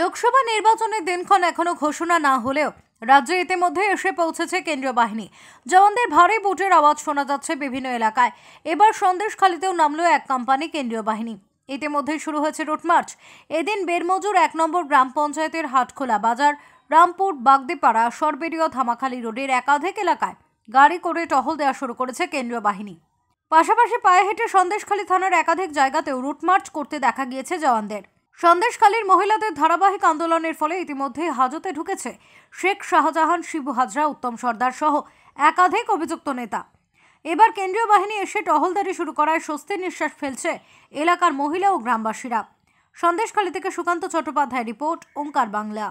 লোকসভা নির্বাচনের দিনক্ষণ এখনও ঘোষণা না হলেও রাজ্যে ইতিমধ্যে এসে পৌঁছেছে কেন্দ্রীয় বাহিনী জওয়ানদের ভারী বুটের আওয়াজ শোনা যাচ্ছে বিভিন্ন এলাকায় এবার সন্দেশখালীতেও নামল এক কোম্পানি কেন্দ্রীয় বাহিনী ইতিমধ্যেই শুরু হয়েছে রুটমার্চ এদিন বেরমজুর এক নম্বর গ্রাম পঞ্চায়েতের হাটখোলা বাজার রামপুর বাগদিপাড়া সরবেরীয় ধামাখালি রোডের একাধিক এলাকায় গাড়ি করে টহল দেওয়া শুরু করেছে কেন্দ্রীয় বাহিনী পাশাপাশি পায়ে হেঁটে সন্দেশখালী থানার একাধিক জায়গাতেও রুটমার্চ করতে দেখা গিয়েছে জওয়ানদের সন্দেশখালীর মহিলাদের ধারাবাহিক আন্দোলনের ফলে ইতিমধ্যেই হাজতে ঢুকেছে শেখ শাহজাহান শিবু হাজরা উত্তম সর্দার সহ একাধিক অভিযুক্ত নেতা এবার কেন্দ্রীয় বাহিনী এসে টহলদারি শুরু করায় স্বস্তির নিঃশ্বাস ফেলছে এলাকার মহিলা ও গ্রামবাসীরা সন্দেশখালী থেকে সুকান্ত চট্টোপাধ্যায় রিপোর্ট ওঙ্কার বাংলা